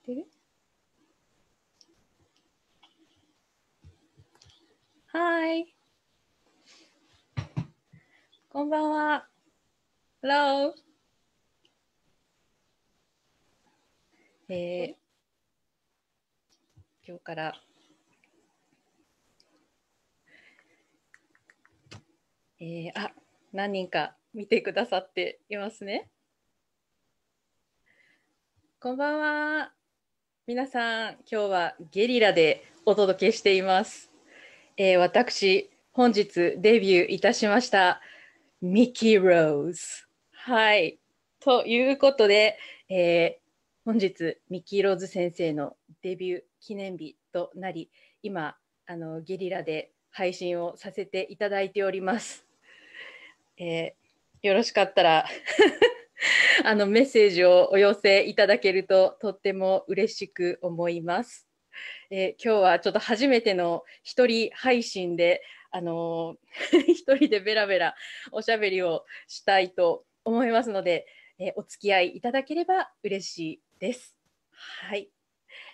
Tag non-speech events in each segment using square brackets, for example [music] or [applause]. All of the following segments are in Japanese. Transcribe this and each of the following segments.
ってるはい。こんばんは。Hello。えー、今日からえー、あ何人か見てくださっていますね。こんばんは。皆さん、今日はゲリラでお届けしています。えー、私、本日デビューいたしました、ミキー・ローズ。はい。ということで、えー、本日、ミキー・ローズ先生のデビュー記念日となり、今、あのゲリラで配信をさせていただいております。えー、よろしかったら [laughs] [laughs] あのメッセージをお寄せいただけるととっても嬉しく思います。えー、今日はちょっと初めての一人配信で、あのー、[laughs] 一人でベラベラおしゃべりをしたいと思いますので、えー、お付き合いいただければ嬉しいです。はい、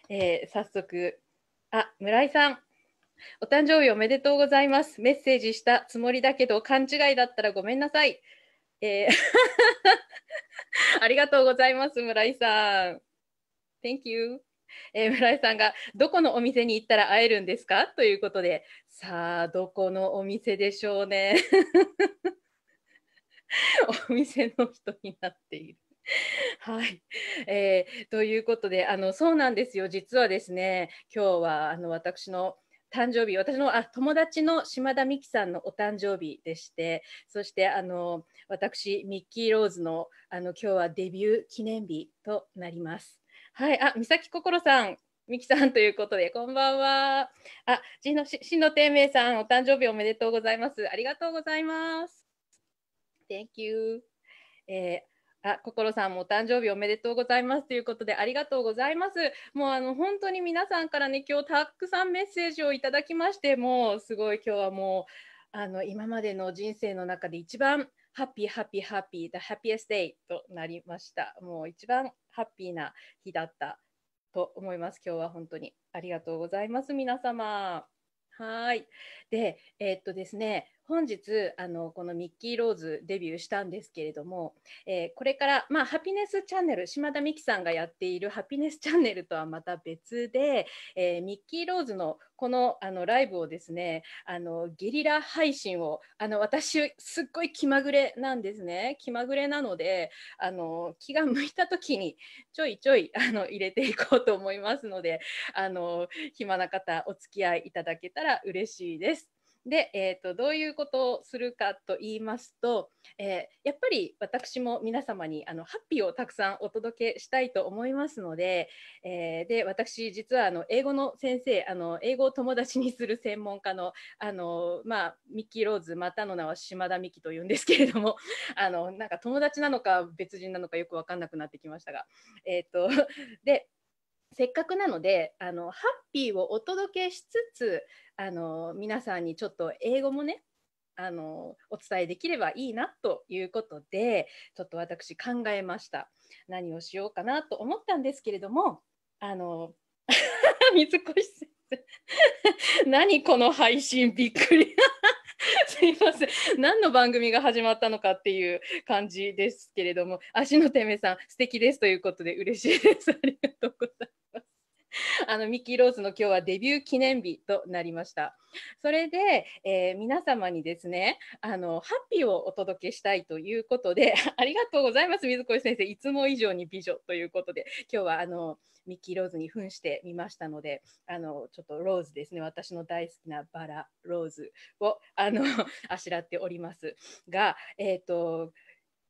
えー、早速、あ、村井さん、お誕生日おめでとうございます。メッセージしたつもりだけど、勘違いだったらごめんなさい。えー [laughs] ありがとうございます、村井さん。Thank you. えー、村井さんが、どこのお店に行ったら会えるんですかということで、さあ、どこのお店でしょうね。[laughs] お店の人になっている。はい、えー、ということであのそうなんですよ実はですね今日はあの私の誕生日私のあ友達の島田美希さんのお誕生日でしてそしてあの私ミッキー・ローズのあの今日はデビュー記念日となります。はい、あ美咲心さん美きさんということで、こんばんは。あ、じの、しのてんめいさん、お誕生日おめでとうございます。ありがとうございます。Thank you。えー、あ、心さんもお誕生日おめでとうございますということでありがとうございます。もうあの本当に皆さんからね今日たくさんメッセージをいただきましてもうすごい今日はもうあの今までの人生の中で一番ハッピーハッピーハッピー The happiest day となりました。もう一番ハッピーな日だったと思います。今日は本当にありがとうございます皆様。はい。で、えー、っとですね、本日あのこのミッキーローズデビューしたんですけれども、えー、これから、まあ、ハピネスチャンネル島田美希さんがやっているハピネスチャンネルとはまた別で、えー、ミッキーローズのこのあのライブをですねあのゲリラ配信をあの私すっごい気まぐれなんですね気まぐれなのであの気が向いた時にちょいちょいあの入れていこうと思いますのであの暇な方お付き合いいただけたら嬉しいです。で、えーと、どういうことをするかと言いますと、えー、やっぱり私も皆様にあのハッピーをたくさんお届けしたいと思いますので,、えー、で私実はあの英語の先生あの英語を友達にする専門家のあの、まあ、ミッキー・ローズまたの名は島田美希というんですけれども [laughs] あのなんか友達なのか別人なのかよく分かんなくなってきましたが、えーとでせっかくなのであのハッピーをお届けしつつあの皆さんにちょっと英語もねあのお伝えできればいいなということでちょっと私考えました何をしようかなと思ったんですけれどもあの水 [laughs] 越先生 [laughs] 何この配信びっくり [laughs] すいません何の番組が始まったのかっていう感じですけれども足のてめさん素敵ですということで嬉しいですありがとうございます [laughs] あのミッキーローズの今日はデビュー記念日となりました。それで、えー、皆様にですね、あのハッピーをお届けしたいということで、[laughs] ありがとうございます水越先生、いつも以上に美女ということで、今日はあのミッキーローズに扮してみましたので、あのちょっとローズですね、私の大好きなバラローズをあの [laughs] あしらっておりますが、えっ、ー、と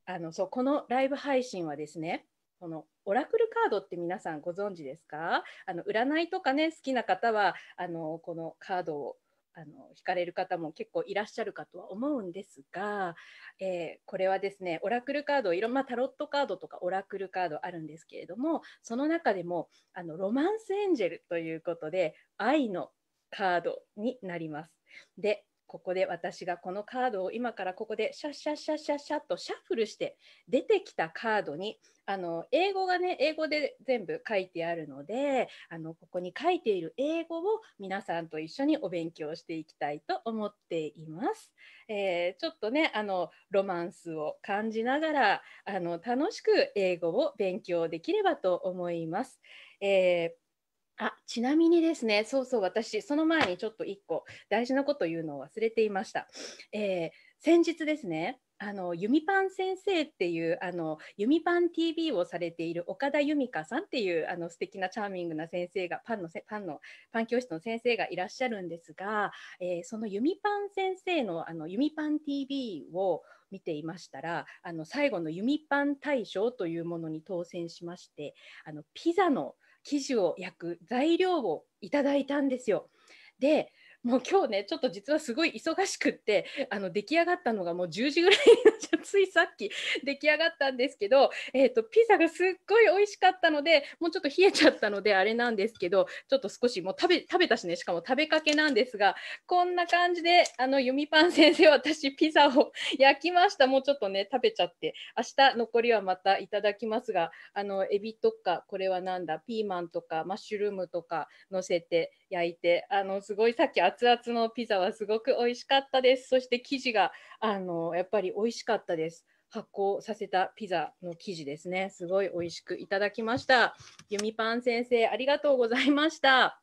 あのそうこのライブ配信はですね。このオラクルカードって皆さんご存知ですかあの占いとかね好きな方はあのこのカードをあの引かれる方も結構いらっしゃるかとは思うんですが、えー、これはですねオラクルカードいろんなタロットカードとかオラクルカードあるんですけれどもその中でもあのロマンスエンジェルということで愛のカードになります。でここで私がこのカードを今からここでシャッシャッシャッシャッシャッとシャッフルして出てきたカードにあの英語がね英語で全部書いてあるのであのここに書いている英語を皆さんと一緒にお勉強していきたいと思っています。えー、ちょっとねあのロマンスを感じながらあの楽しく英語を勉強できればと思います。えーあちなみにですね、そうそう、私、その前にちょっと1個、大事なこと言うのを忘れていました。えー、先日ですね、あの弓パン先生っていうあの弓パン TV をされている岡田由美香さんっていうあの素敵なチャーミングな先生がパンのパンのパン教室の先生がいらっしゃるんですが、えー、その弓パン先生のあの弓パン TV を見ていましたらあの最後の弓パン大賞というものに当選しましてあのピザの「生地を焼く材料をいただいたんですよ。でもう今日ねちょっと実はすごい忙しくってあの出来上がったのがもう10時ぐらいについさっき出来上がったんですけど、えーと、ピザがすっごい美味しかったのでもうちょっと冷えちゃったのであれなんですけどちょっと少しもう食べ食べたしねしかも食べかけなんですがこんな感じであの弓パン先生私ピザを [laughs] 焼きましたもうちょっとね食べちゃって明日残りはまたいただきますがあのエビとかこれはなんだピーマンとかマッシュルームとか乗せて焼いてあのすごいさっき熱々のピザはすごく美味しかったです。そして生地があのやっぱり美味しかったです。発酵させたピザの生地ですね。すごい美味しくいただきました。ゆみぱん先生、ありがとうございました。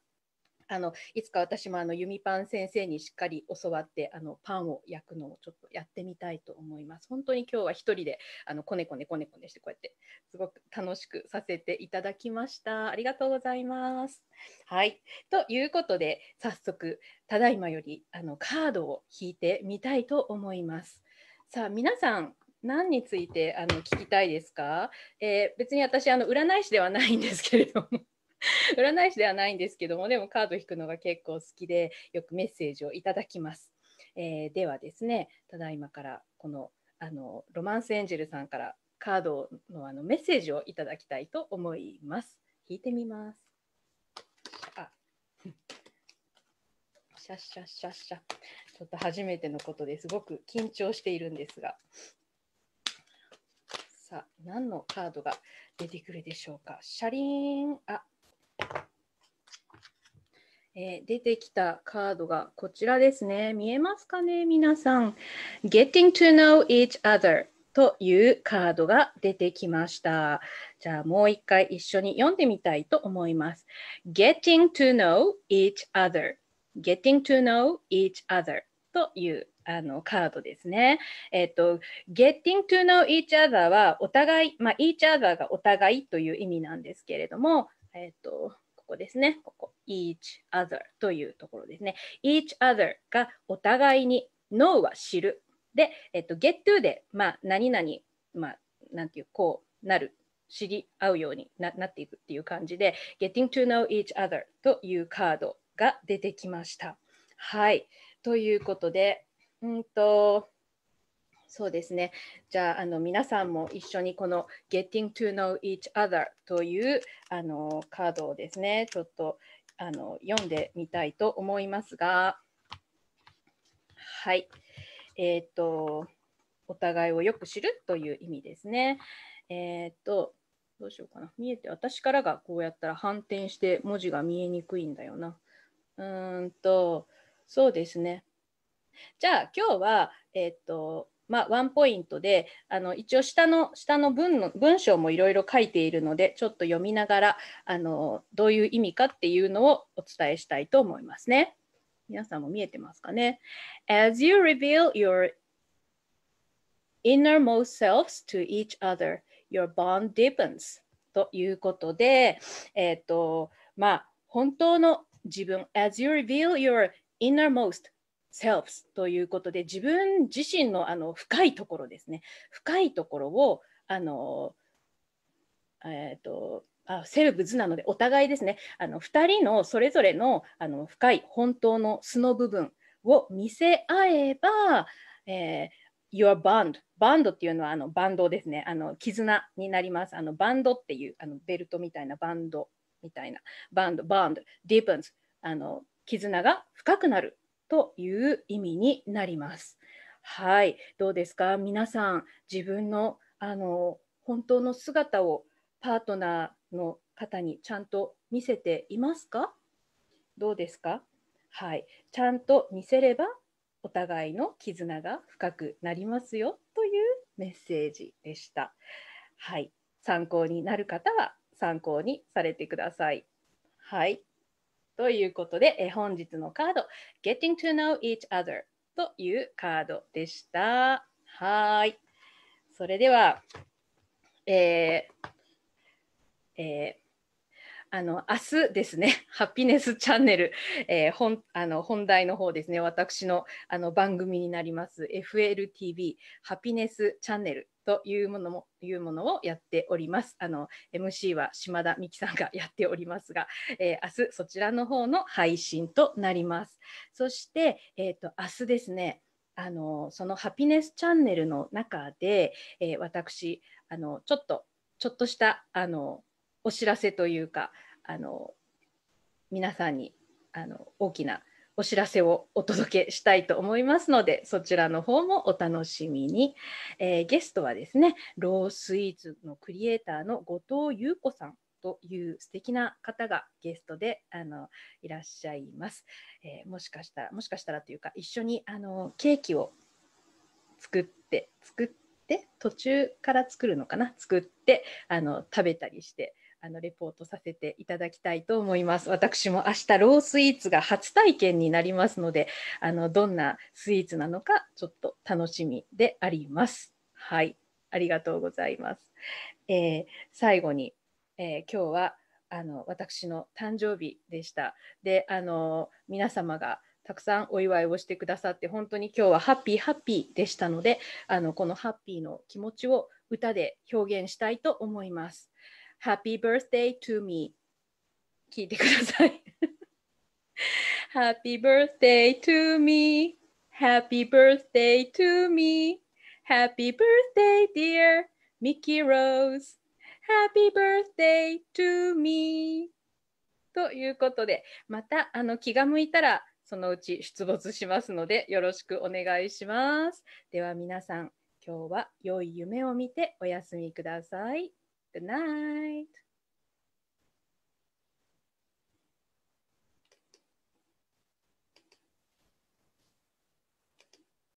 あのいつか私もあの弓パン先生にしっかり教わってあのパンを焼くのをちょっとやってみたいと思います。本当に今日は一人であのこねこねこねこねしてこうやってすごく楽しくさせていただきました。ありがとうございます。はい、ということで早速ただいまよりあのカードを引いてみたいと思います。さあ皆さん何についてあの聞きたいですか、えー、別に私あの占い師ではないんですけれども [laughs] 占い師ではないんですけどもでもカード引くのが結構好きでよくメッセージをいただきます、えー、ではですねただいまからこのあのロマンスエンジェルさんからカードのあのメッセージをいただきたいと思います引いてみますあ [laughs] シャッシャッシャッシャちょっと初めてのことですごく緊張しているんですがさあ何のカードが出てくるでしょうかシャリーンあえー、出てきたカードがこちらですね。見えますかね、皆さん。Getting to know each other というカードが出てきました。じゃあもう一回一緒に読んでみたいと思います。Getting to know each other Getting to know each other というあのカードですね。えっ、ー、と、Getting to know each other はお互い、まあ、each other がお互いという意味なんですけれども、えっ、ー、と、ここですね。ここ。each other というところですね。each other がお互いに know は知る。で、えっ、ー、と、get to で、まあ、何々、まあ、なんていう、こうなる。知り合うようにななっていくっていう感じで Getting to know each other というカードが出てきました。はい。ということで、うんと、そうですね。じゃあ、あの皆さんも一緒にこの Getting to Know Each Other というあのカードをですね、ちょっとあの読んでみたいと思いますが、はい。えっ、ー、と、お互いをよく知るという意味ですね。えっ、と、どうしようかな。見えて、私からがこうやったら反転して文字が見えにくいんだよな。うーんと、そうですね。じゃあ今日は、えっ、と、まあ、ワンポイントであの一応下の下の文の文章もいろいろ書いているのでちょっと読みながらあのどういう意味かっていうのをお伝えしたいと思いますね。皆さんも見えてますかね ?As you reveal your innermost selves to each other, your bond deepens ということで、えー、と、まあ、本当の自分、as you reveal your innermost selves ということで自分自身のあの深いところですね深いところをあのえっ、ー、とあセルブズなのでお互いですねあの2人のそれぞれのあの深い本当の素の部分を見せ合えば、えー、your bond バンドっていうのはあのバンドですねあの絆になりますあのバンドっていうあのベルトみたいなバンドみたいなバンドバンド deepens あの絆が深くなるという意味になります。はい、どうですか皆さん自分のあの本当の姿をパートナーの方にちゃんと見せていますかどうですかはい、ちゃんと見せればお互いの絆が深くなりますよというメッセージでした。はい、参考になる方は参考にされてください。はい。ということで、え本日のカード、Getting to know each other というカードでした。はい。それでは、えーえーあの明日ですね、ハピネスチャンネル、えー、本あの本題の方ですね、私のあの番組になります、FLTV、ハピネスチャンネルというものもいうものをやっております。あの MC は島田美希さんがやっておりますが、えー、明日そちらの方の配信となります。そして、えーと、と明日ですね、あのそのハピネスチャンネルの中で、えー、私あのちょっとちょっとしたあのお知らせというかあの皆さんにあの大きなお知らせをお届けしたいと思いますのでそちらの方もお楽しみに、えー、ゲストはですねロースイーツのクリエイターの後藤優子さんという素敵な方がゲストであのいらっしゃいます、えー、もしかしたらもしかしたらというか一緒にあのケーキを作って作って途中から作るのかな作ってあの食べたりしてあのレポートさせていただきたいと思います。私も明日ロースイーツが初体験になりますので、あのどんなスイーツなのかちょっと楽しみであります。はい、ありがとうございます。えー、最後に、えー、今日はあの私の誕生日でした。で、あの皆様がたくさんお祝いをしてくださって本当に今日はハッピーハッピーでしたので、あのこのハッピーの気持ちを歌で表現したいと思います。Happy birthday to me 聞いてください Happy birthday to me Happy birthday to me Happy birthday dear Mickey Rose Happy birthday to me ということでまたあの気が向いたらそのうち出没しますのでよろしくお願いしますでは皆さん今日は良い夢を見てお休みください。Good night.